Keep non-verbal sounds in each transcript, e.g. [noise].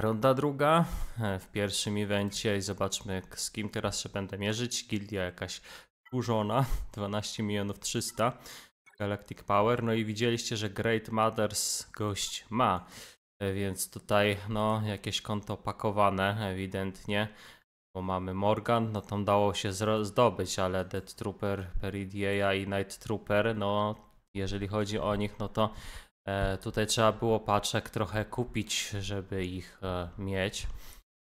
Ronda druga e, w pierwszym evencie i zobaczmy z kim teraz się będę mierzyć. Gildia jakaś burzona, 12 [laughs] milionów 300 Galactic Power. No i widzieliście, że Great Mothers gość ma, e, więc tutaj no jakieś konto pakowane ewidentnie, bo mamy Morgan, no tam dało się zdobyć, ale Dead Trooper, Peridia i Night Trooper, no jeżeli chodzi o nich, no to E, tutaj trzeba było paczek trochę kupić, żeby ich e, mieć.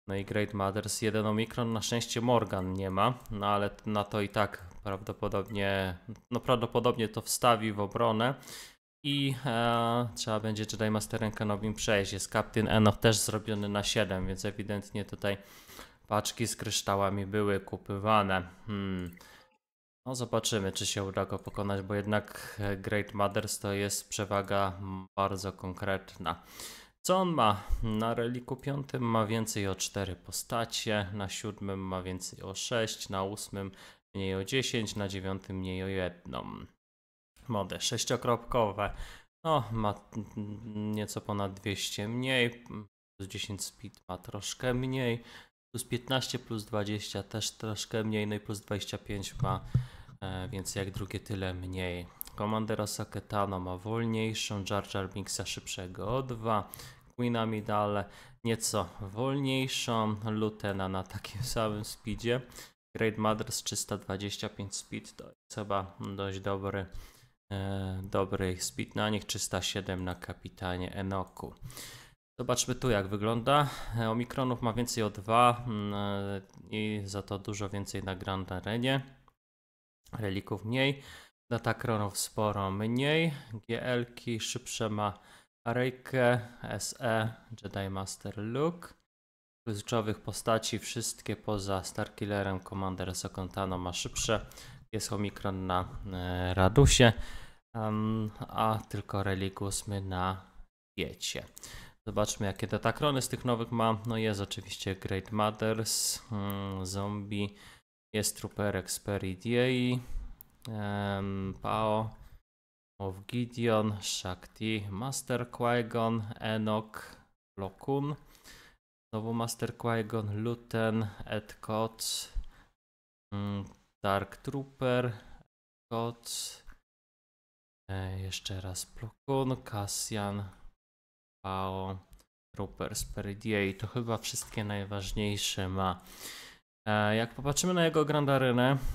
No i Great Mothers 1 Omikron na szczęście Morgan nie ma, no ale na to i tak prawdopodobnie, no prawdopodobnie to wstawi w obronę i e, trzeba będzie Jedi Masterem Kenobim przejść. Jest Captain Enoch też zrobiony na 7, więc ewidentnie tutaj paczki z kryształami były kupywane. Hmm. No zobaczymy, czy się uda go pokonać, bo jednak Great Mothers to jest przewaga bardzo konkretna. Co on ma? Na reliku piątym ma więcej o 4 postacie, na siódmym ma więcej o 6, na ósmym mniej o 10, na dziewiątym mniej o 1. Mody sześciokropkowe. No, ma nieco ponad 200 mniej, plus 10 speed ma troszkę mniej, plus 15, plus 20 też troszkę mniej, no i plus 25 ma, e, więc jak drugie tyle mniej. Komandera Saketano ma wolniejszą, Jar Jar Binksa szybszego o 2, Queena Midale nieco wolniejszą, Lutena na takim [laughs] samym speedzie. Great Mothers 325 speed to jest chyba dość dobry, e, dobry speed na nich, 307 na kapitanie Enoku. Zobaczmy tu jak wygląda. E, omikronów ma więcej O2 mm, e, i za to dużo więcej nagran Grand Arenie. Relików mniej. Data Kronów sporo mniej. GL-ki szybsze ma Arejkę, SE, Jedi Master Luke. Kluczowych postaci wszystkie poza Starkillerem, Commander Sokontano ma szybsze. Jest Omikron na e, Radusie, a tylko Relik 8 na Wiecie. Zobaczmy, jakie datakrony z tych nowych ma. No jest oczywiście Great Mothers, mm, Zombie, jest Trooper Expert EDA, um, Pao, of Gideon, Shakti, Master Qui-Gon, Enoch, Lokun, znowu Master Qui-Gon, Luten, Ed Kotz, mm, Dark Trooper, Ed Kotz, e, jeszcze raz Plokun, Cassian, PAO, Troopers per DA. To chyba wszystkie najważniejsze ma. E, jak popatrzymy na jego Grand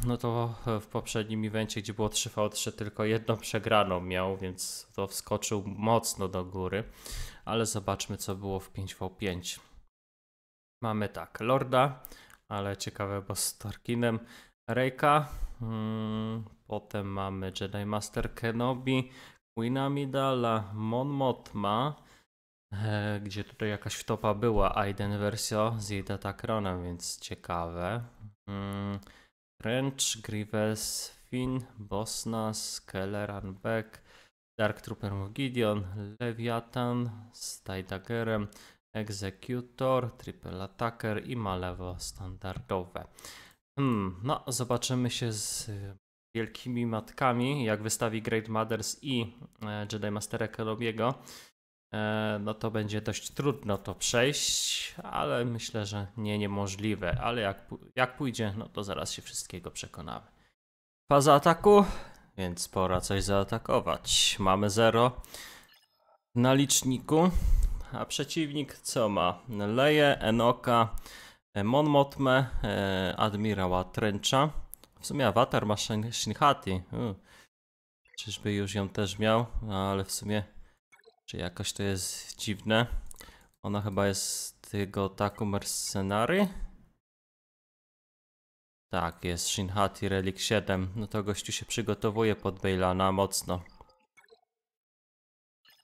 no to w poprzednim evencie, gdzie było 3v3, tylko jedną przegraną miał, więc to wskoczył mocno do góry. Ale zobaczmy, co było w 5v5. Mamy tak, Lorda, ale ciekawe, bo z Tarkinem, Reyka, hmm, potem mamy Jedi Master Kenobi, Queena Midala, Mon Motma, E, gdzie tutaj jakaś wtopa była Aiden Versio z jej Datacronem, więc ciekawe. Hmm. French, Grievous, Finn, Bosnas, Kelleran Beck, Dark Trooper Gideon, Leviathan z Tidagerem, Executor, Triple Attacker i Malewo standardowe. Hmm, no, zobaczymy się z wielkimi matkami, jak wystawi Great Mothers i e, Jedi Mastera Ekelobiego. E, no to będzie dość trudno to przejść, ale myślę, że nie niemożliwe. Ale jak, jak pójdzie, no to zaraz się wszystkiego przekonamy. Faza ataku, więc pora coś zaatakować. Mamy 0 na liczniku, a przeciwnik co ma? Leje, Enoka, e, Monmotme, e, admirała Tręcza. W sumie Avatar ma Shin Shinhati. Czyżby już ją też miał, no, ale w sumie czy jakoś to jest dziwne. Ona chyba jest z tego Taku Mercenary. Tak, jest Shinhati Relic 7. No to gościu się przygotowuje pod Bejlana mocno.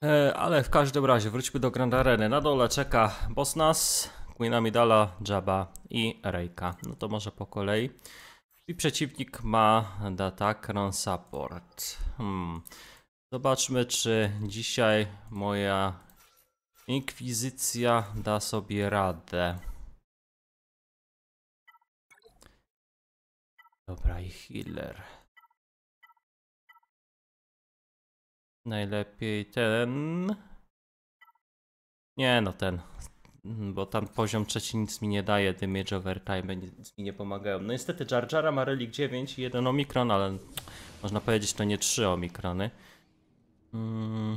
E, ale w każdym razie wróćmy do Grand Areny. Na dole czeka boss nas, Queen Amidala, Jabba i Reika. No to może po kolei. I przeciwnik ma Datacron Support. Hmm. Zobaczmy, czy dzisiaj moja inkwizycja da sobie radę. Dobra, i healer. Najlepiej ten. Nie, no ten. Bo tam poziom trzeci nic mi nie daje, damage overtime nic mi nie pomagają. No niestety Jar Jara ma relik 9 i 1 omikron, ale można powiedzieć to nie 3 omikrony. Hmm.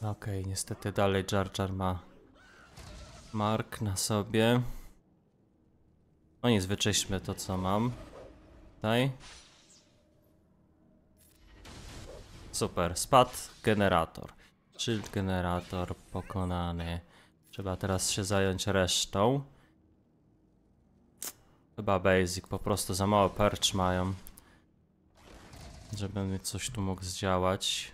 Okej, okay, niestety dalej Jar Jar ma mark na sobie. No nie wyczyśćmy to co mam. Tutaj. Super, spadł generator. Shield generator pokonany. Trzeba teraz się zająć resztą. Chyba basic, po prostu za mało perch mają. Żebym coś tu mógł zdziałać.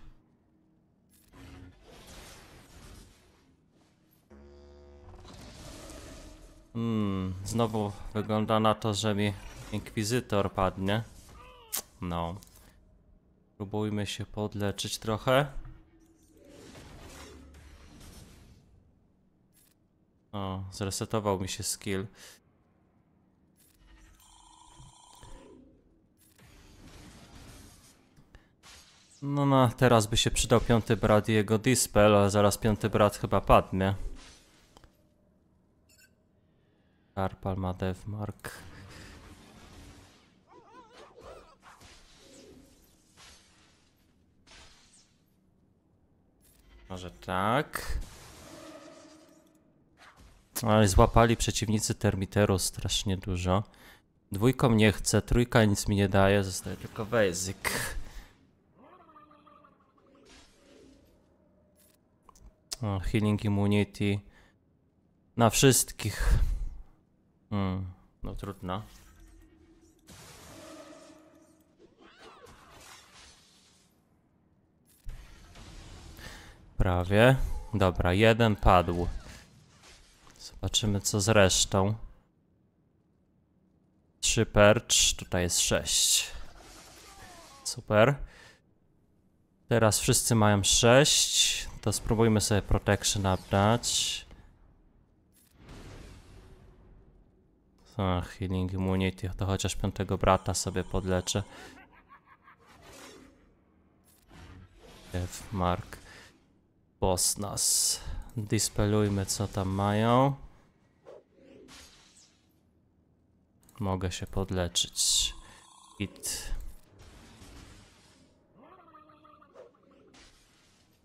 Hmm, znowu wygląda na to, że mi Inkwizytor padnie. No. Próbujmy się podleczyć trochę. O, zresetował mi się skill. No, no, teraz by się przydał piąty brat i jego dispel, ale zaraz piąty brat chyba padnie. Karpal ma Może tak. Ale złapali przeciwnicy termiteru strasznie dużo. Dwójką nie chcę, trójka nic mi nie daje, zostaje tylko basic. healing immunity. Na wszystkich. Hmm, no trudno. Prawie. Dobra, jeden padł. Zobaczymy co z resztą. 3 percz, tutaj jest 6. Super. Teraz wszyscy mają 6. To spróbujmy sobie protection updać. A, healing immunity, to chociaż piątego brata sobie podleczę. F mark. Boss nas. Dispelujmy co tam mają. Mogę się podleczyć. It.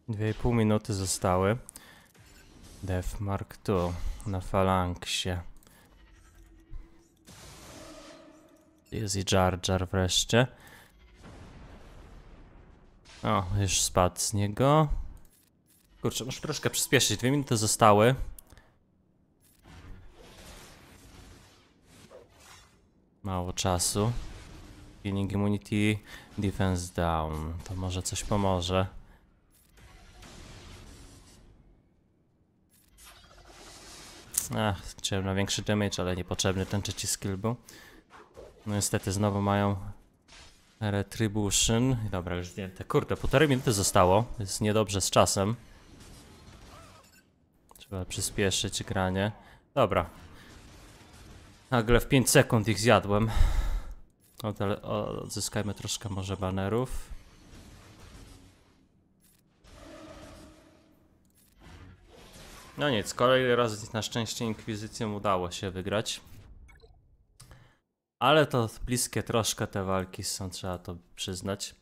2,5 minuty zostały. Def Mark tu na falangsie. Jest i Jar Jar wreszcie. O, już spadł z niego. Kurczę, muszę troszkę przyspieszyć. Dwie minuty zostały. Mało czasu. Healing Immunity, Defense Down. To może coś pomoże. Ach, chciałem na większy damage, ale niepotrzebny ten trzeci skill był. No niestety znowu mają Retribution. Dobra, już zdjęte. Kurde, półtorej minuty zostało. Jest niedobrze z czasem. Trzeba przyspieszyć granie. Dobra. Nagle w 5 sekund ich zjadłem. Odzyskajmy troszkę może banerów. No nic, kolejny raz na szczęście Inkwizycją udało się wygrać. Ale to bliskie troszkę te walki są, trzeba to przyznać.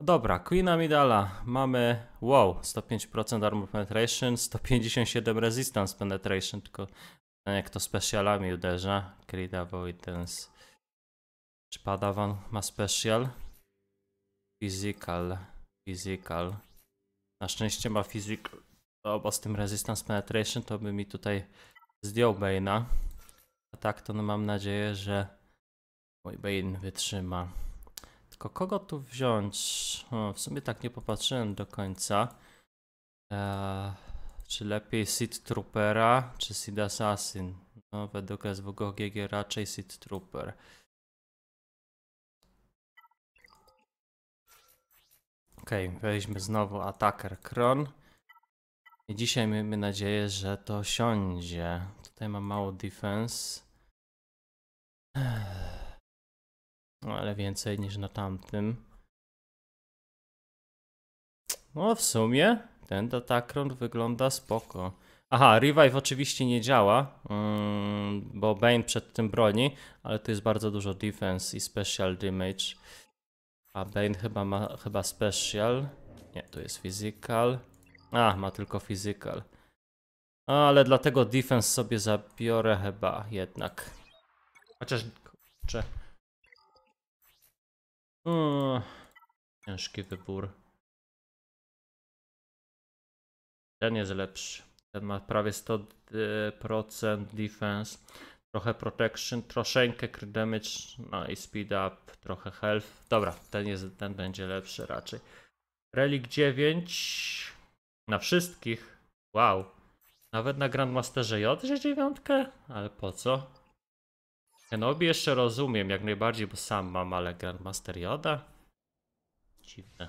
Dobra, Queena Midala mamy, wow, 105% Armor Penetration, 157 Resistance Penetration, tylko jak to specialami uderza, Creed Avoidance. Czy Padawan ma special? Physical, physical. Na szczęście ma physical bo z tym Resistance Penetration to by mi tutaj zdjął Bane'a. A tak to no mam nadzieję, że mój Bane wytrzyma. Tylko kogo tu wziąć? O, w sumie tak nie popatrzyłem do końca. Eee, czy lepiej Seed Troopera czy Seed Assassin? No, według SWG raczej Seed Trooper. Ok, weźmy znowu Attacker Kron. I dzisiaj miejmy nadzieję, że to siądzie. Tutaj mam mało defense. No, ale więcej niż na tamtym. No w sumie ten Datacron wygląda spoko. Aha, revive oczywiście nie działa, mm, bo Bane przed tym broni, ale tu jest bardzo dużo defense i special damage. A Bane chyba ma chyba special. Nie, tu jest physical. A, ma tylko physical. Ale dlatego defense sobie zabiorę chyba jednak. Chociaż... Kurczę. ciężki wybór. Ten jest lepszy. Ten ma prawie 100% e, defense, trochę protection, troszeczkę crit damage, no i speed up, trochę health. Dobra, ten, jest, ten będzie lepszy raczej. Relik 9. Na wszystkich? Wow. Nawet na Grandmasterze J, że dziewiątkę? Ale po co? Kenobi jeszcze rozumiem jak najbardziej, bo sam mam, ale Grandmaster Joda? Dziwne.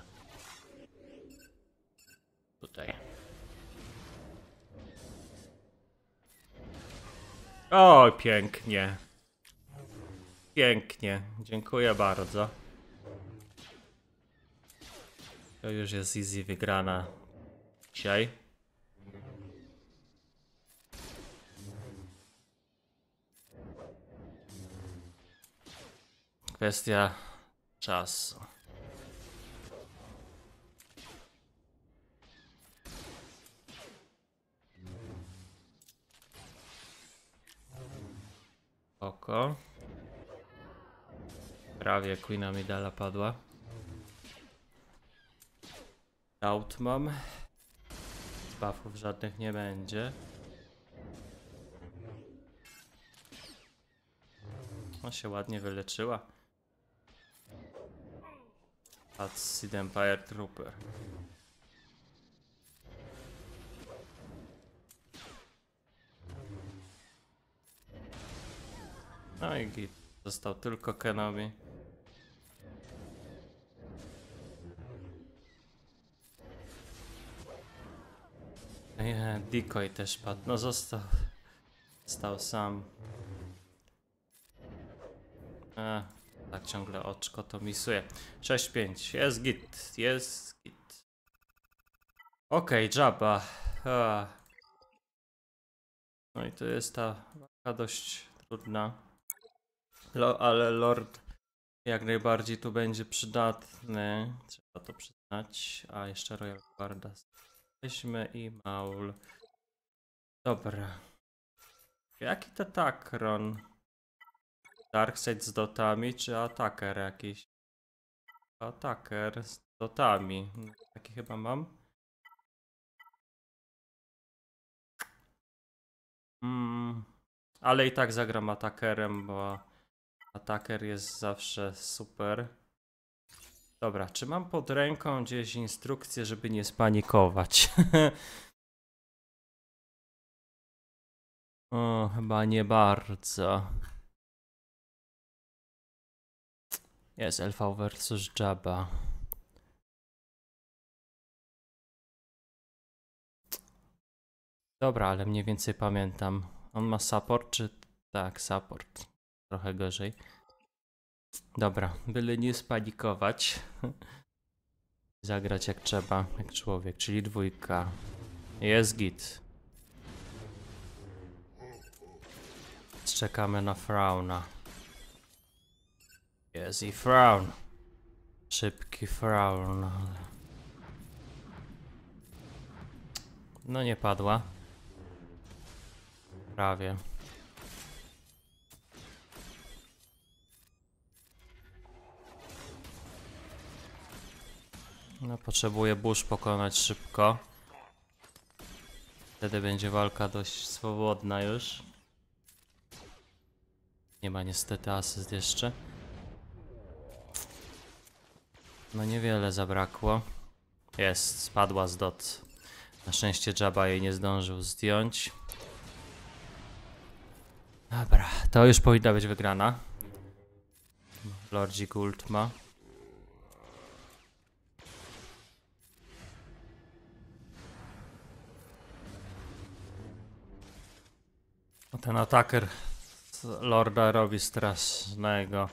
Tutaj. O, pięknie. Pięknie. Dziękuję bardzo. To już jest easy wygrana. Dzisiaj. Kwestia czasu. Oko. Prawie Queena Midala padła. Out mam buffów żadnych nie będzie. Ona się ładnie wyleczyła. Acid Empire Trooper. No i git. Został tylko Kenobi. Nie, decoy też padł. No został. Stał sam. E, tak ciągle oczko to misuje. 6-5. Jest git. Jest git. Okej, okay, Jabba. No i to jest ta walka dość trudna. Lo, ale Lord jak najbardziej tu będzie przydatny. Trzeba to przyznać. A jeszcze Royal Guardas. Weźmy i maul. Dobra. Jaki to takron? Darkseid z dotami czy ataker jakiś? Ataker z dotami. Taki chyba mam. Mm, ale i tak zagram atakerem, bo ataker jest zawsze super. Dobra, czy mam pod ręką gdzieś instrukcję, żeby nie spanikować? [laughs] o, chyba nie bardzo. Jest LV versus Jabba. Dobra, ale mniej więcej pamiętam. On ma support czy... Tak, support. Trochę gorzej. Dobra, byle nie spanikować. [laughs] Zagrać jak trzeba, jak człowiek, czyli dwójka. Jest git. Czekamy na Frauna. Jest i Fraun. Szybki Fraun. No nie padła. Prawie. No, potrzebuję burz pokonać szybko. Wtedy będzie walka dość swobodna już. Nie ma niestety asyst jeszcze. No niewiele zabrakło. Jest, spadła z dot. Na szczęście Jabba jej nie zdążył zdjąć. Dobra, to już powinna być wygrana. Lordzik Ultma. Ten ataker Lorda robi strasznego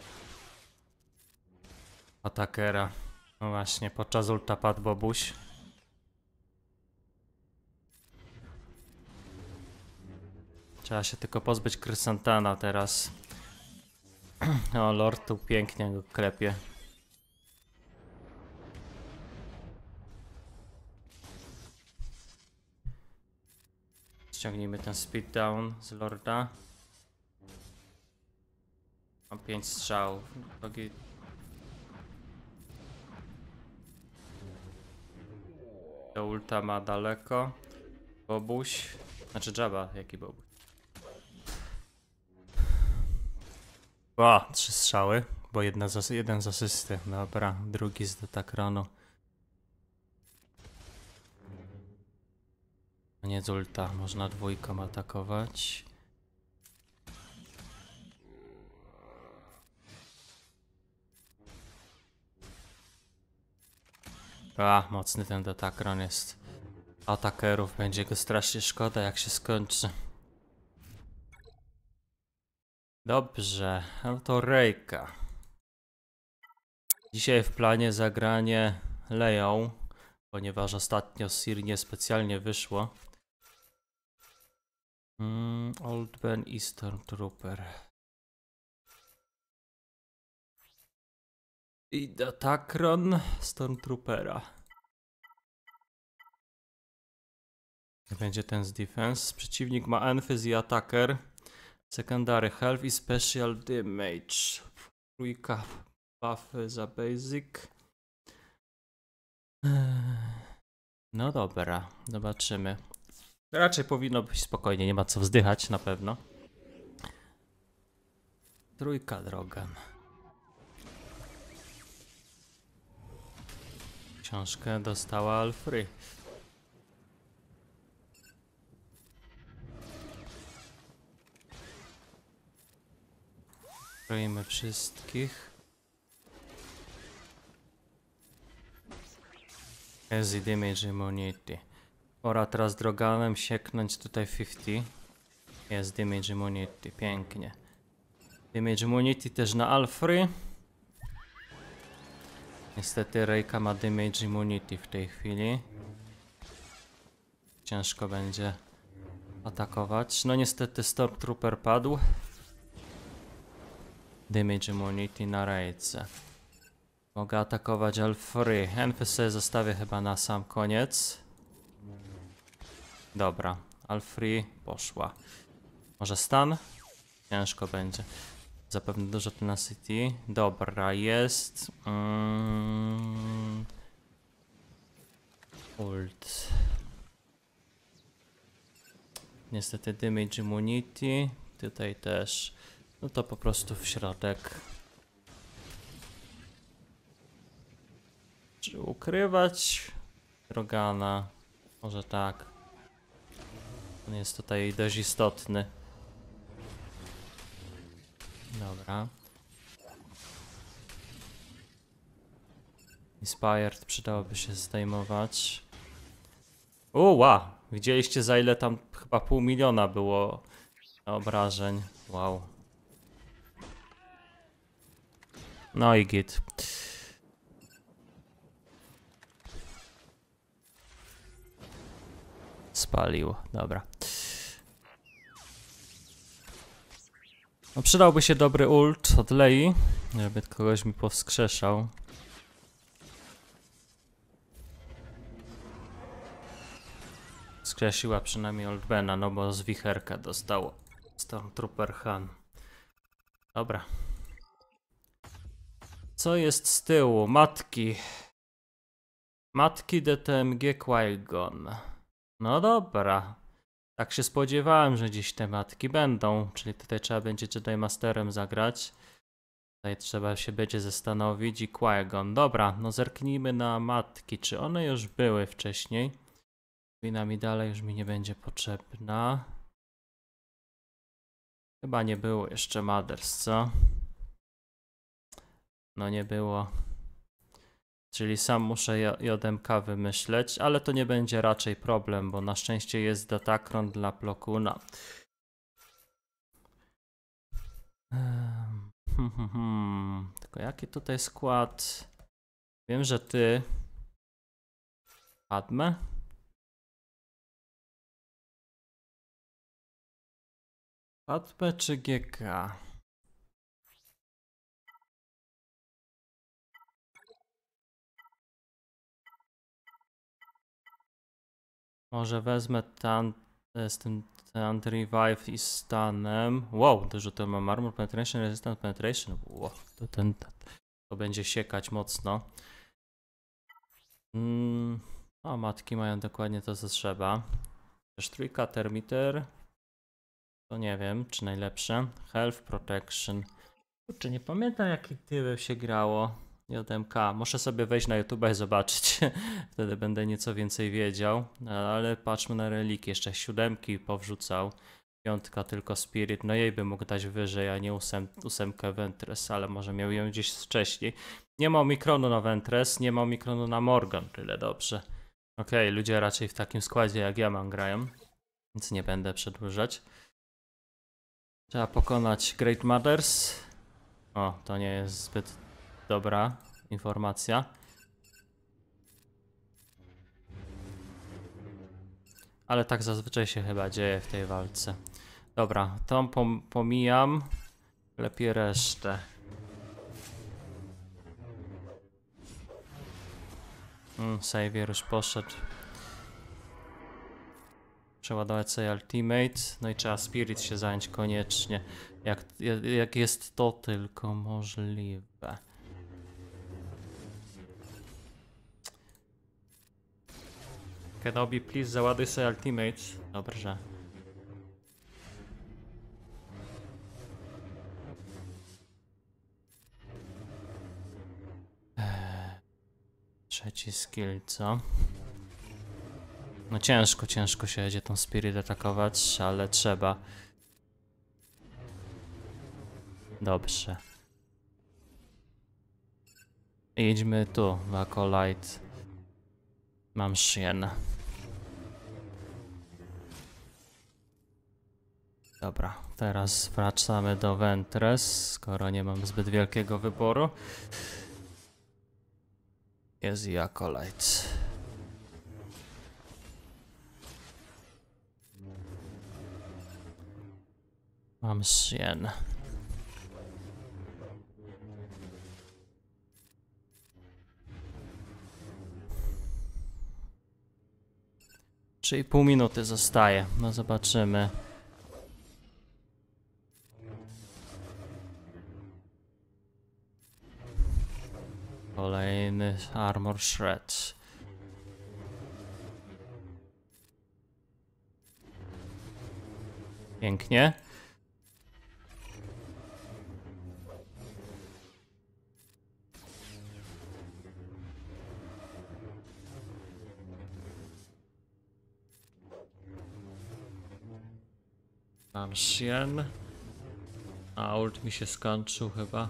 atakera. No właśnie, podczas ulta padł Bobuś. Trzeba się tylko pozbyć Krysantana teraz. [clears throat] O, Lord tu pięknie go klepie. Ściągnijmy ten speed down z Lorda. Mam 5 strzał. Drogi... To ulta ma daleko. Bobuś. Znaczy Jabba, jaki Bobuś. O, trzy strzały, bo jedna z, jeden z asysty. Dobra, drugi z detakronu. Nie z ulta, można dwójką atakować. A, mocny ten detakron jest. Atakerów będzie go strasznie szkoda jak się skończy. Dobrze, no to Rejka. Dzisiaj w planie zagranie Leją, ponieważ ostatnio Sir nie specjalnie wyszło. Mm, Old Ben i Stormtrooper. I Datakron Stormtroopera. Będzie ten z defense. Przeciwnik ma Enfys i Attacker. Secondary Health i Special Damage. Trójka buffy za basic. No dobra, zobaczymy. Raczej powinno być spokojnie, nie ma co wzdychać na pewno. Trójka drogan. Książkę dostała Alfry. Kroimy wszystkich. As the damage immunity. Pora teraz drogałem sieknąć tutaj 50. Jest damage immunity, pięknie. Damage immunity też na Alfry. Niestety Rejka ma damage immunity w tej chwili. Ciężko będzie atakować. No niestety Stormtrooper padł. Damage immunity na Rejce. Mogę atakować Alfry. Enfysę zostawię chyba na sam koniec. Dobra, Alfree poszła. Może stan? Ciężko będzie. Zapewne dużo tenacity. Dobra, jest... Mm, ult. Niestety damage immunity. Tutaj też. No to po prostu w środek. Czy ukrywać? Rogana. Może tak. On jest tutaj dość istotny. Dobra. Inspired przydałoby się zdejmować. Uła! Widzieliście za ile tam chyba pół miliona było obrażeń. Wow. No i git. spalił. Dobra. No przydałby się dobry ult od Lei, żeby kogoś mi powskrzeszał. Skrzesiła przynajmniej Bena, no bo z wicherka dostało Stormtrooper Han. Dobra. Co jest z tyłu? Matki. Matki DTMG qui -Gon. No dobra. Tak się spodziewałem, że dziś matki będą, czyli tutaj trzeba będzie Jedi Masterem zagrać. Tutaj trzeba się będzie zastanowić i Qui-Gon. Dobra, no zerknijmy na matki. Czy one już były wcześniej? Wina mi dalej już mi nie będzie potrzebna. Chyba nie było jeszcze Mothers, co? No nie było. Czyli sam muszę JMK wymyśleć, ale to nie będzie raczej problem, bo na szczęście jest datacron dla Plokuna. Hmm, hmm, hmm. Tylko jaki tutaj skład? Wiem, że ty... Padme? Padme czy GK? Może wezmę ten, e, z tym ten revive i stanem. Wow, to, że to ma armor penetration, resistant penetration. Wow, to, ten, to będzie siekać mocno. Mm, a matki mają dokładnie to, co trzeba. Też trójka, termiter. To nie wiem, czy najlepsze. Health protection. Czy nie pamiętam, jaki tyłem się grało. JMK. Muszę sobie wejść na YouTube i zobaczyć. [laughs] Wtedy będę nieco więcej wiedział. No, ale patrzmy na reliki. Jeszcze siódemki powrzucał. Piątka tylko Spirit. No jej bym mógł dać wyżej, a nie ósem, ósemkę Ventress, ale może miał ją gdzieś wcześniej. Nie ma mikronu na Ventress, nie ma mikronu na Morgan. Tyle dobrze. Okej, okay, ludzie raczej w takim składzie jak ja mam grają. Więc nie będę przedłużać. Trzeba pokonać Great Mothers. O, to nie jest zbyt Dobra, informacja. Ale tak zazwyczaj się chyba dzieje w tej walce. Dobra, tą pom pomijam. Lepiej resztę. Mm, Savior już poszedł. Przeładować sobie ultimate. No i trzeba Spirit się zająć koniecznie. Jak, jak jest to tylko możliwe. Kenobi, please załaduj sobie ultimate. Dobrze. Eee, trzeci skill, co? No ciężko, ciężko się będzie tą spirit atakować, ale trzeba. Dobrze. Idźmy tu, w Acolyte. Mam szyn. Dobra, teraz wracamy do Ventres, skoro nie mam zbyt wielkiego wyboru. Jest i Acolyte. Mam szyn. Czyli pół minuty zostaje. No zobaczymy. Kolejny Armor Shred. Pięknie. Sunshine. A ult mi się skończył chyba.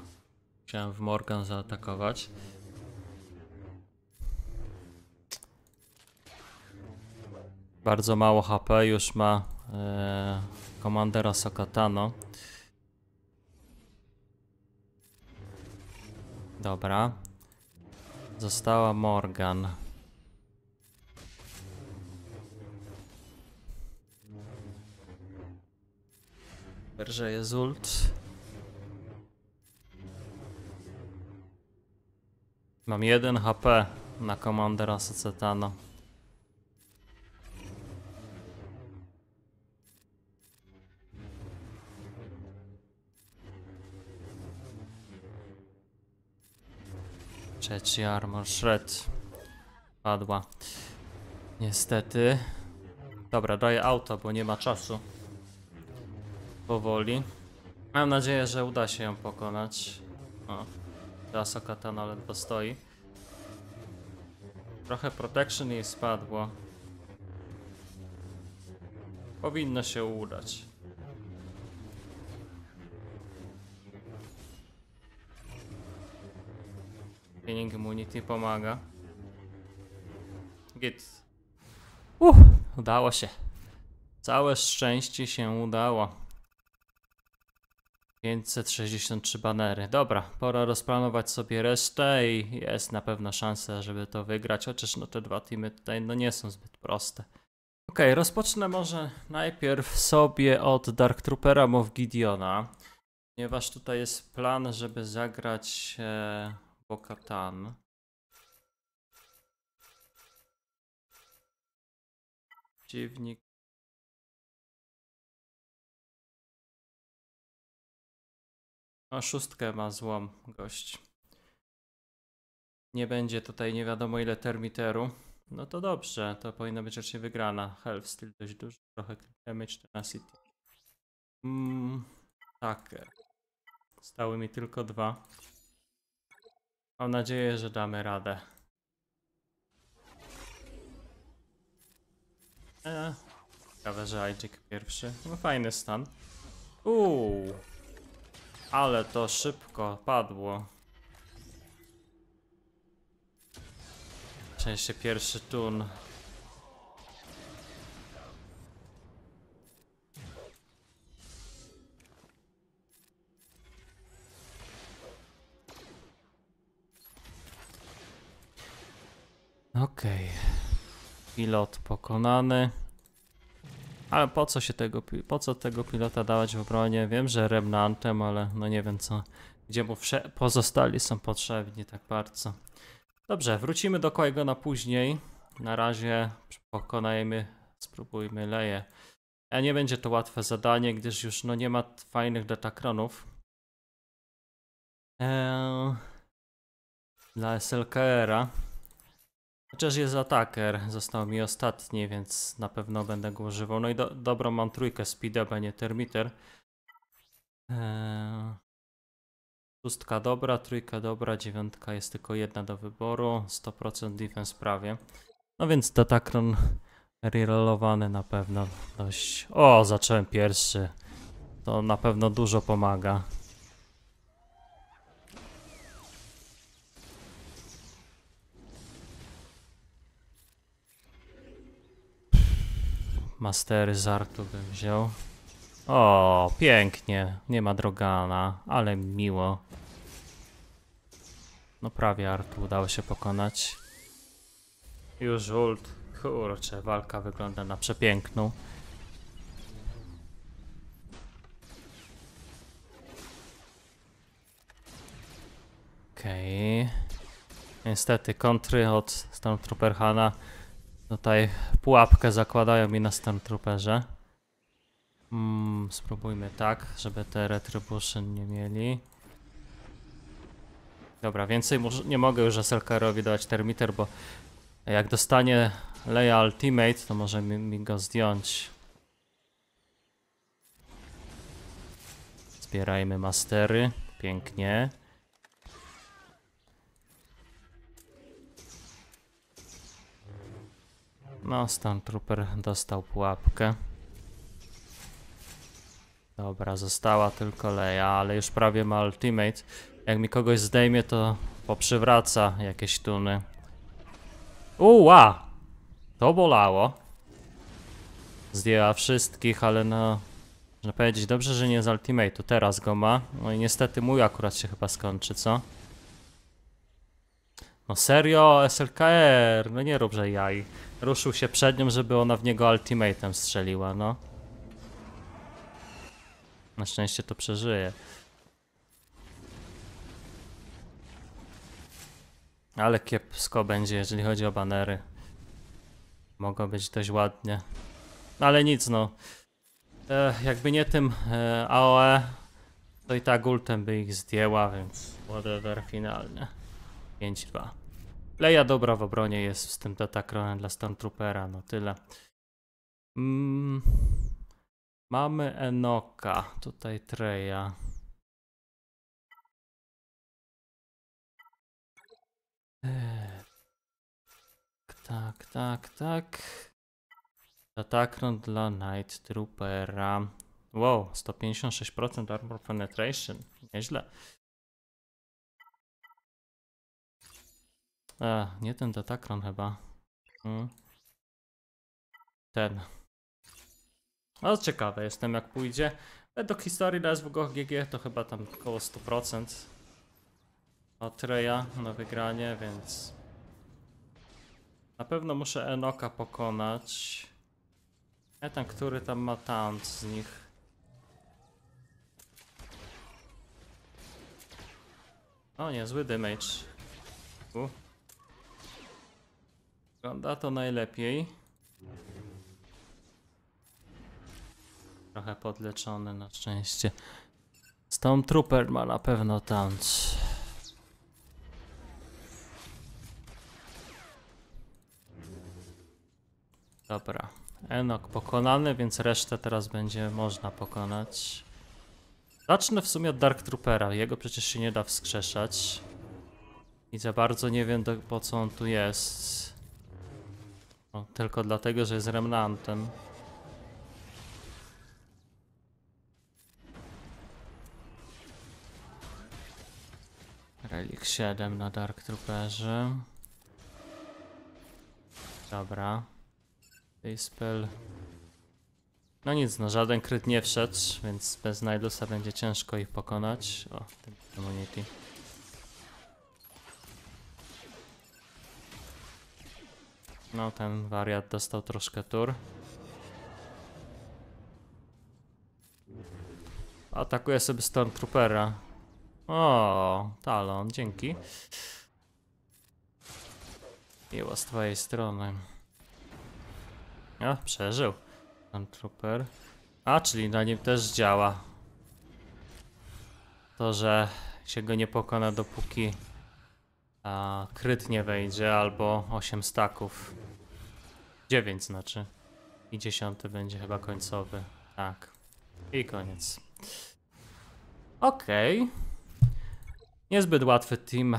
Chciałem w Morgan zaatakować. Bardzo mało HP już ma e, komandera Sokatano. Dobra. Została Morgan. Super, że jest Mam 1 HP na komandera Socetano. Trzeci armor shred. Padła. Niestety. Dobra, daję auto, bo nie ma czasu powoli. Mam nadzieję, że uda się ją pokonać. O, teraz katana ledwo stoi. Trochę protection jej spadło. Powinno się udać. Healing immunity pomaga. Git. Uff, uh, udało się. Całe szczęście się udało. 563 banery. Dobra, pora rozplanować sobie resztę i jest na pewno szansa, żeby to wygrać, chociaż no te dwa teamy tutaj no nie są zbyt proste. Ok, rozpocznę może najpierw sobie od Dark Troopera Mow Gideona, ponieważ tutaj jest plan, żeby zagrać e, Bokatan. Przeciwnik A szóstkę ma złą gość. Nie będzie tutaj nie wiadomo ile termiteru. No to dobrze, to powinna być raczej wygrana. Health still dość dużo, trochę damage, tenacity. Mmm, tak. Stały mi tylko dwa. Mam nadzieję, że damy radę. Eee, ciekawe, że Ajczyk pierwszy. No fajny stan. Uuu. Ale to szybko padło. Szczęście pierwszy tun. Okej. Okay. Pilot pokonany. Ale po co się tego, po co tego pilota dawać w obronie? Wiem, że remnantem, ale no nie wiem co, gdzie mu pozostali są potrzebni tak bardzo. Dobrze, wrócimy do Kłajgo na później. Na razie pokonajmy, spróbujmy leje. A nie będzie to łatwe zadanie, gdyż już no nie ma fajnych datakronów. Eee, dla SLKR-a. Chociaż jest ataker, został mi ostatni, więc na pewno będę go używał. No i do, dobrą mam trójkę speeda, a nie termiter. Eee, szóstka dobra, trójka dobra, dziewiątka jest tylko jedna do wyboru, 100% defense prawie. No więc datakron rerollowany na pewno dość... O, zacząłem pierwszy. To na pewno dużo pomaga. Mastery z artu bym wziął. O, pięknie. Nie ma Drogana, ale miło. No prawie Artu udało się pokonać. Już ult. Kurczę, walka wygląda na przepiękną. Okej. Okay. Niestety kontry od Stormtrooper Hana Tutaj pułapkę zakładają mi na Stormtrooperze. Mm, spróbujmy tak, żeby te Retribution nie mieli. Dobra, więcej nie mogę już SLKR-owi dawać Termiter, bo jak dostanie Leia Ultimate, to może mi, mi go zdjąć. Zbierajmy mastery. Pięknie. No, Stan Trooper dostał pułapkę. Dobra, została tylko Leia, ale już prawie ma ultimate. Jak mi kogoś zdejmie, to poprzywraca jakieś tuny. Uła! To bolało. Zdjęła wszystkich, ale no... Można powiedzieć, dobrze, że nie z ultimate'u. Teraz go ma. No i niestety mój akurat się chyba skończy, co? No serio, SLKR, no nie róbże jaj. Ruszył się przed nią, żeby ona w niego ultimatem strzeliła, no. Na szczęście to przeżyje. Ale kiepsko będzie, jeżeli chodzi o banery. Mogą być dość ładnie. Ale nic, no. E, jakby nie tym e, AOE, to i tak ultem by ich zdjęła, więc whatever finalnie. 5-2. Leja dobra w obronie jest z tym datakronem dla Stormtroopera, no tyle. Mm. Mamy Enoka, tutaj treja Tak, tak, tak. Datakron dla Night Troopera. Wow, 156% armor penetration. Nieźle. A, e, nie ten datakron chyba. Hmm. Ten. No ciekawe jestem jak pójdzie. Według historii na SWG GG to chyba tam około 100% od Reja na wygranie, więc na pewno muszę Enoka pokonać. Nie ten, który tam ma taunt z nich. O nie, zły damage. U. Wygląda to najlepiej. Trochę podleczony na szczęście. Trooper ma na pewno tanc. Dobra. Enok pokonany, więc resztę teraz będzie można pokonać. Zacznę w sumie od Dark Troopera. Jego przecież się nie da wskrzeszać. I za bardzo nie wiem do, po co on tu jest. No, tylko dlatego, że jest remnantem. Relik 7 na Dark Trooperze. Dobra. Dispel. No nic, no żaden kryt nie wszedł, więc bez Nidosa będzie ciężko ich pokonać. O, ten community. No, ten wariat dostał troszkę tur. Atakuje sobie Stormtroopera. O, talon, dzięki. Miło z twojej strony. A, przeżył. Stormtrooper. A, czyli na nim też działa. To, że się go nie pokona dopóki a kryt nie wejdzie, albo 8 staków. 9 znaczy. I 10 będzie chyba końcowy. Tak. I koniec. Okej. Okay. Niezbyt łatwy team,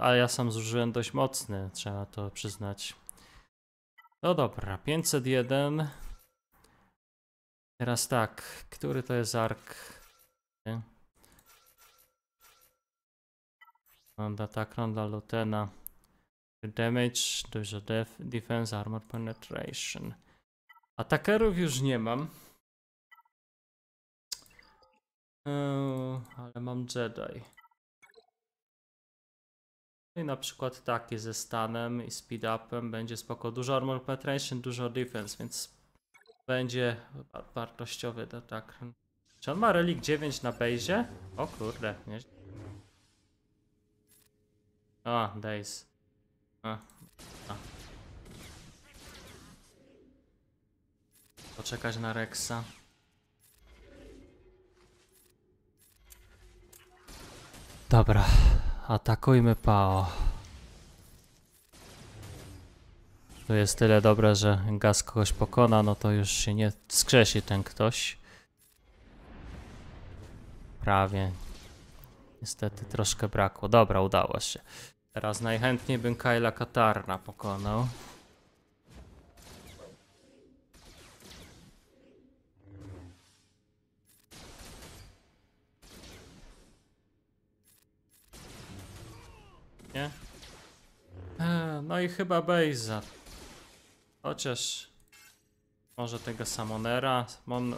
a ja sam zużyłem dość mocny, trzeba to przyznać. No dobra, 501. Teraz tak, który to jest ark? Dobra, tak, ronda Lutena. Damage, dużo def, defense, armor penetration. Atakerów już nie mam. Eee, ale mam Jedi. No I na przykład taki ze stanem i speed upem będzie spoko. Dużo armor penetration, dużo defense, więc będzie wartościowy do tak. Czy on ma relik 9 na bejzie? O kurde, nieźle. O, Days. A. A. Poczekać na Rexa. Dobra, atakujmy Pao. Tu jest tyle dobre, że gaz kogoś pokona, no to już się nie skrzesi ten ktoś. Prawie, Niestety troszkę brakło. Dobra, udało się. Teraz najchętniej bym Kyla Katarna pokonał. Nie? Eee, no i chyba Bejza. Chociaż może tego Samonera. Mam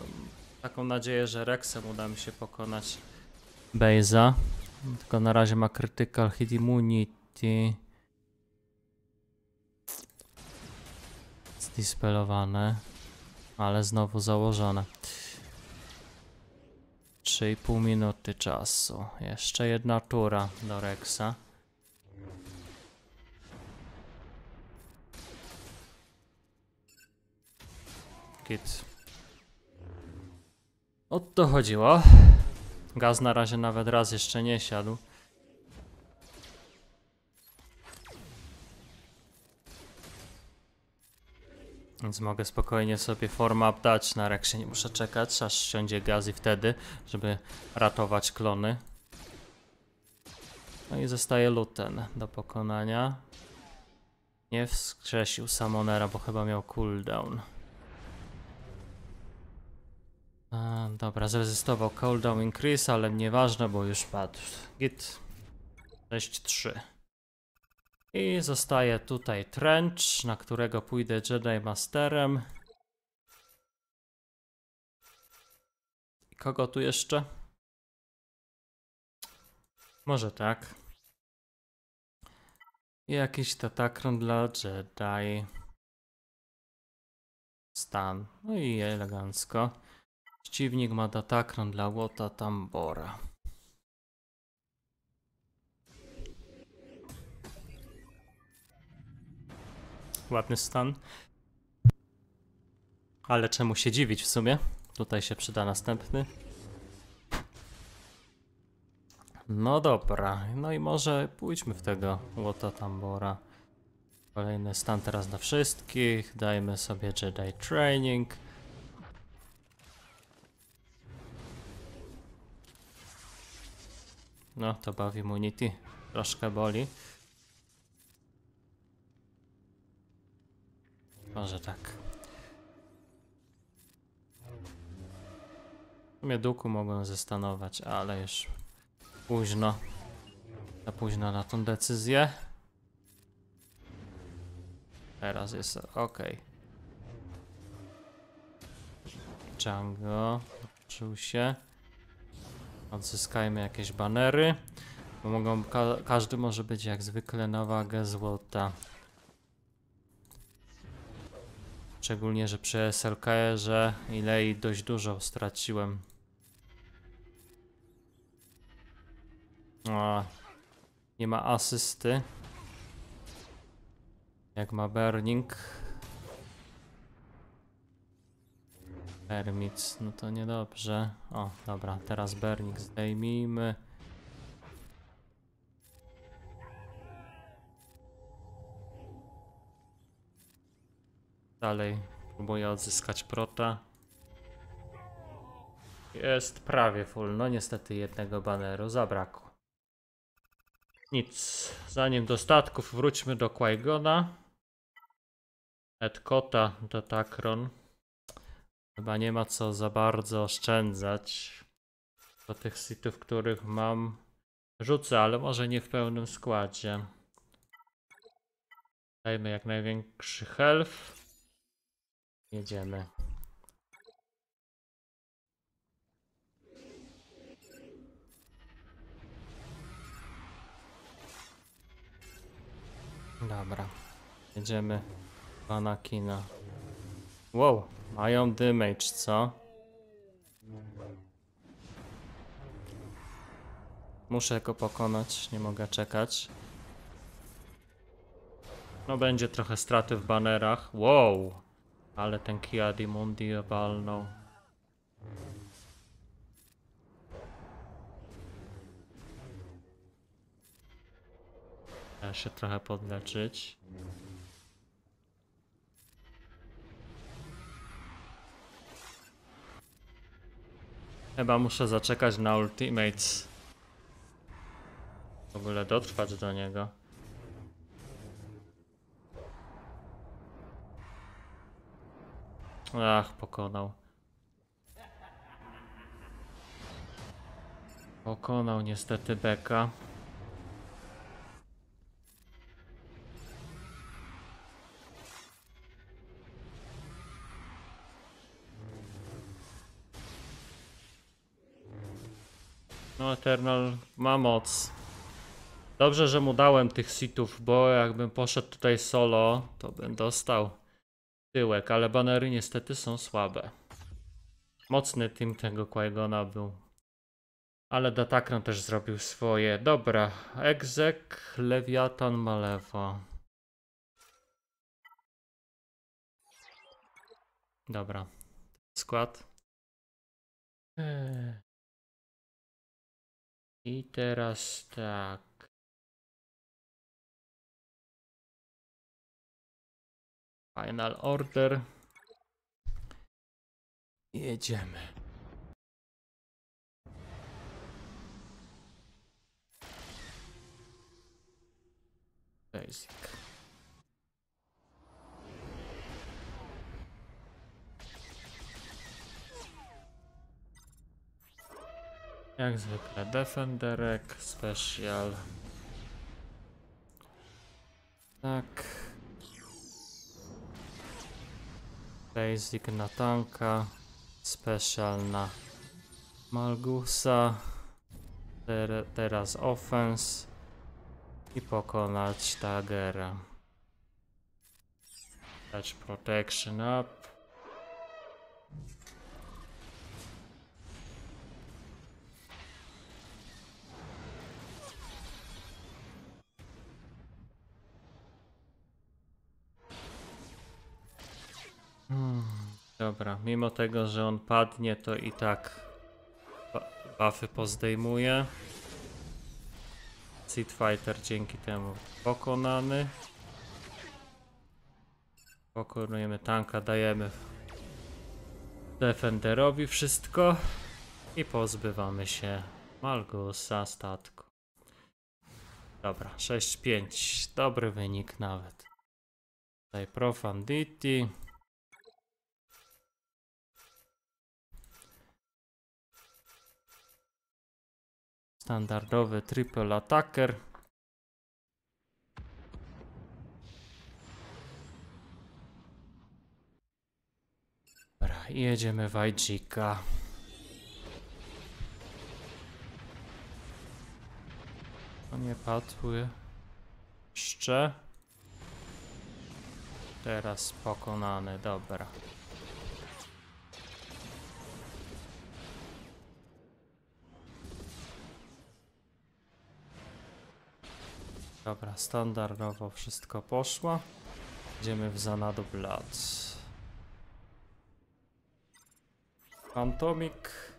taką nadzieję, że Rexem uda mi się pokonać. Bejza. Tylko na razie ma critical hit immunity. Zdispelowane. Ale znowu założone. 3,5 minuty czasu. Jeszcze jedna tura do Rexa. Kit. O to chodziło. Gaz na razie nawet raz jeszcze nie siadł. Więc mogę spokojnie sobie form up dać na reksie, nie muszę czekać aż siądzie gaz i wtedy, żeby ratować klony. No i zostaje Luten do pokonania. Nie wskrzesił Samonera, bo chyba miał cooldown dobra, zrezystował cooldown increase, ale nieważne, bo już padł. Git 6.3. I zostaje tutaj trench, na którego pójdę Jedi Masterem. I kogo tu jeszcze? Może tak. I jakiś tatakron dla Jedi. Stan. No i elegancko. Przeciwnik ma datakran dla Łota Tambora. Ładny stan. Ale czemu się dziwić w sumie? Tutaj się przyda następny. No dobra, no i może pójdźmy w tego Łota Tambora. Kolejny stan teraz dla wszystkich. Dajmy sobie Jedi Training. No, to bawi immunity. Troszkę boli. Może tak. W sumie duku mogłem zastanować, ale już późno. Za późno na tą decyzję. Teraz jest ok. Django, czuł się. Odzyskajmy jakieś banery. Bo mogą, ka każdy może być jak zwykle na wagę złota. Szczególnie, że przy że ile i dość dużo straciłem. A, nie ma asysty. Jak ma Burning. Hermits, no to niedobrze. O, dobra, teraz Bernik zdejmijmy. Dalej próbuję odzyskać prota. Jest prawie full, no niestety jednego baneru zabrakło. Nic, zanim do statków wróćmy do qui Edkota do Takron. Chyba nie ma co za bardzo oszczędzać. Do tych sitów, których mam rzucę, ale może nie w pełnym składzie. Dajmy jak największy health. Jedziemy. Dobra. Jedziemy pana kina. Wow, mają damage, co? Muszę go pokonać, nie mogę czekać. No będzie trochę straty w banerach. Wow! Ale ten Kiadi Mundi walnął. Trzeba się trochę podleczyć. Chyba muszę zaczekać na Ultimates. W ogóle dotrwać do niego. Ach, pokonał. Pokonał niestety Beka. Eternal ma moc. Dobrze, że mu dałem tych sitów, bo jakbym poszedł tutaj solo, to bym dostał tyłek, ale banery niestety są słabe. Mocny team tego qui był. Ale Datacron też zrobił swoje. Dobra, Exec, Leviathan, Malewo. Dobra, skład. Eee. I teraz tak. Final order. Jedziemy. Basic. Jak zwykle Defenderek Special. Tak. Basic na tanka. Special na Malgusa. Ter teraz offense. I pokonać Tagera. Dać protection up. Dobra, mimo tego, że on padnie, to i tak buffy pozdejmuje. Seed Fighter dzięki temu pokonany. Pokonujemy tanka, dajemy Defenderowi wszystko i pozbywamy się Malgusa statku. Dobra, 6-5. Dobry wynik nawet. Tutaj Profundity. Standardowy triple attacker. Dobra, jedziemy Wajdzika. O nie padły. Jeszcze. Teraz pokonany, dobra. Dobra, standardowo wszystko poszło. Idziemy w Zanadu Blad. Fantomik.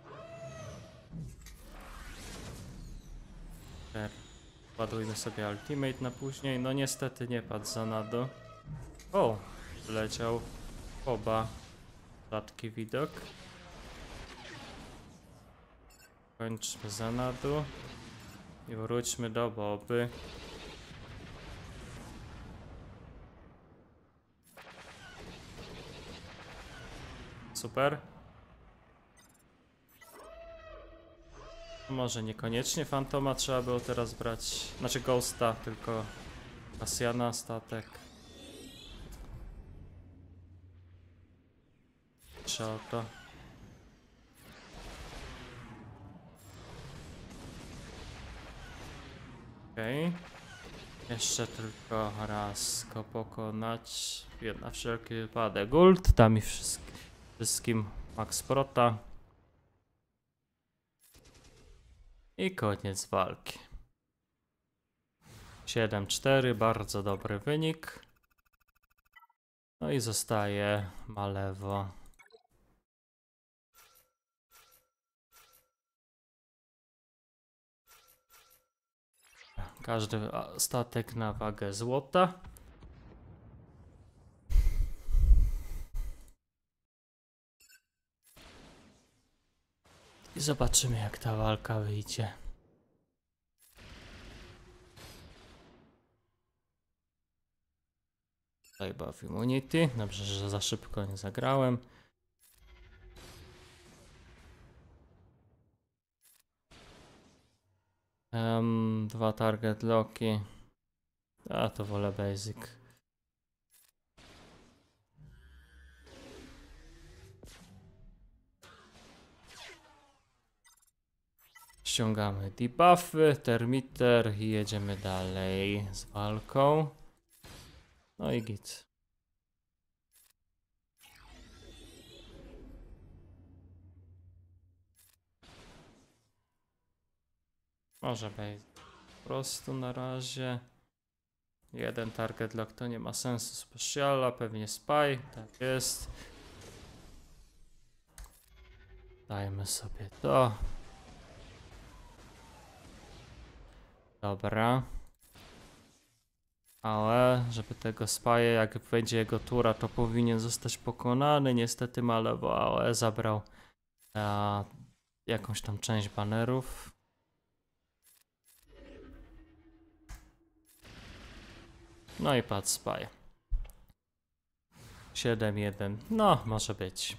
Ładujmy sobie ultimate na później. No niestety nie padł Zanadu. O! Leciał. Oba. Rzadki widok. Kończmy Zanadu. I wróćmy do Boby. super. Może niekoniecznie fantoma trzeba było teraz brać. Znaczy ghosta, tylko Asiana statek. Trzeba to. Okej. Okay. Jeszcze tylko raz go pokonać. Na wszelki wypadek. Gold, tam i wszystkie wszystkim Max Prota. I koniec walki. 7-4, bardzo dobry wynik. No i zostaje Malewo. Każdy statek na wagę złota. Zobaczymy jak ta walka wyjdzie. Type w Immunity. Dobrze, że za szybko nie zagrałem. Um, dwa target locki. A to wolę basic. Ściągamy debuffy, termiter i jedziemy dalej z walką. No i git. Może być po prostu na razie. Jeden target lock to nie ma sensu. Speciala, pewnie spy, tak jest. Dajmy sobie to. Dobra. Ale, żeby tego spaje, jak wejdzie jego tura, to powinien zostać pokonany. Niestety Malewo AOE zabrał a, e, jakąś tam część banerów. No i pad spaje. 7-1. No, może być.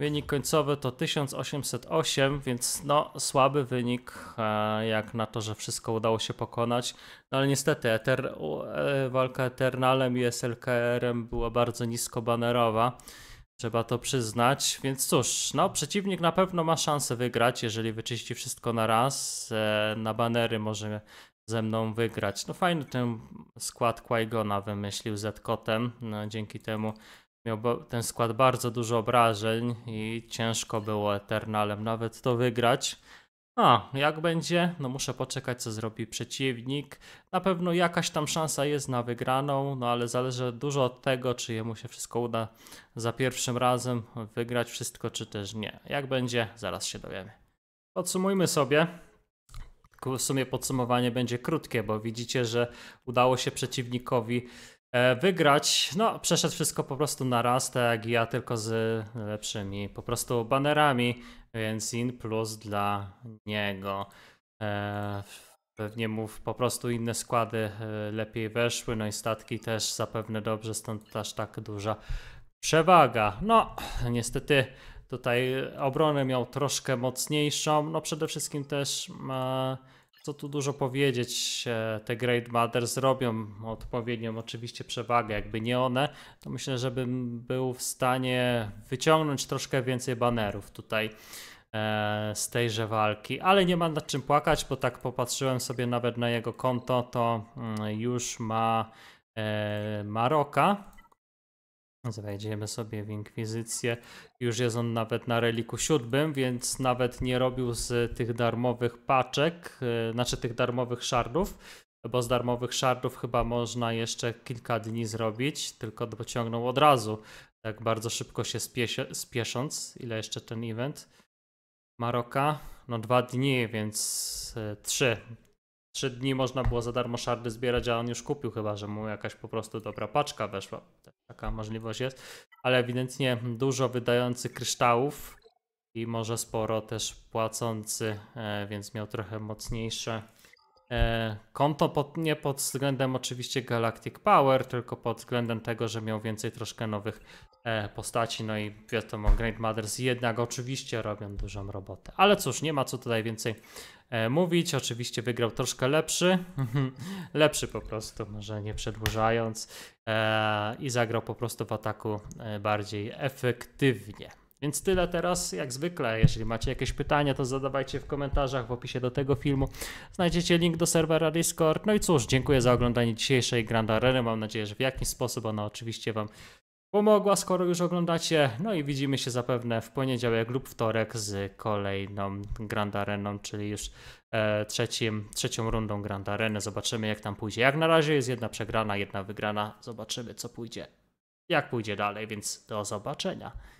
Wynik końcowy to 1808, więc no słaby wynik, e, jak na to, że wszystko udało się pokonać. No ale niestety Eter, e, walka Eternalem i SLKR-em była bardzo nisko banerowa. Trzeba to przyznać, więc cóż, no przeciwnik na pewno ma szansę wygrać, jeżeli wyczyści wszystko na raz. E, na banery może ze mną wygrać. No fajny ten skład qui wymyślił z Kotem, no, dzięki temu miał ten skład bardzo dużo obrażeń i ciężko było Eternalem nawet to wygrać. A, jak będzie? No muszę poczekać, co zrobi przeciwnik. Na pewno jakaś tam szansa jest na wygraną, no ale zależy dużo od tego, czy jemu się wszystko uda za pierwszym razem wygrać wszystko, czy też nie. Jak będzie? Zaraz się dowiemy. Podsumujmy sobie. W sumie podsumowanie będzie krótkie, bo widzicie, że udało się przeciwnikowi E, wygrać. No, przeszedł wszystko po prostu na raz, tak jak ja, tylko z lepszymi po prostu banerami, więc in plus dla niego. E, pewnie mu po prostu inne składy e, lepiej weszły, no i statki też zapewne dobrze, stąd aż tak duża przewaga. No, niestety tutaj obronę miał troszkę mocniejszą, no przede wszystkim też ma co tu dużo powiedzieć, e, te Great Mothers robią odpowiednią oczywiście przewagę, jakby nie one, to myślę, że bym był w stanie wyciągnąć troszkę więcej banerów tutaj e, z tejże walki, ale nie ma nad czym płakać, bo tak popatrzyłem sobie nawet na jego konto, to mm, już ma e, Maroka no. Zajdziemy sobie w Inkwizycję. Już jest on nawet na reliku siódmym, więc nawet nie robił z tych darmowych paczek, e, znaczy tych darmowych szardów, bo z darmowych szardów chyba można jeszcze kilka dni zrobić, tylko dociągnął od razu, tak bardzo szybko się spiesie, spiesząc. Ile jeszcze ten event? Maroka? No dwa dni, więc e, trzy. Trzy dni można było za darmo szardy zbierać, a on już kupił chyba, że mu jakaś po prostu dobra paczka weszła taka możliwość jest, ale ewidentnie dużo wydający kryształów i może sporo też płacący, e, więc miał trochę mocniejsze e, konto, pod, nie pod względem oczywiście Galactic Power, tylko pod względem tego, że miał więcej troszkę nowych e, postaci, no i wiadomo, Great Mothers jednak oczywiście robią dużą robotę. Ale cóż, nie ma co tutaj więcej E, mówić. Oczywiście wygrał troszkę lepszy, [laughs] lepszy po prostu, może nie przedłużając, e, i zagrał po prostu w ataku e, bardziej efektywnie. Więc tyle teraz, jak zwykle. Jeżeli macie jakieś pytania, to zadawajcie w komentarzach w opisie do tego filmu. Znajdziecie link do serwera Discord. No i cóż, dziękuję za oglądanie dzisiejszej Grand Areny. Mam nadzieję, że w jakiś sposób ona oczywiście Wam pomogła, skoro już oglądacie. No i widzimy się zapewne w poniedziałek lub wtorek z kolejną Grand Areną, czyli już e, trzecim, trzecią rundą Grand Areny. Zobaczymy, jak tam pójdzie. Jak na razie jest jedna przegrana, jedna wygrana. Zobaczymy, co pójdzie, jak pójdzie dalej, więc do zobaczenia.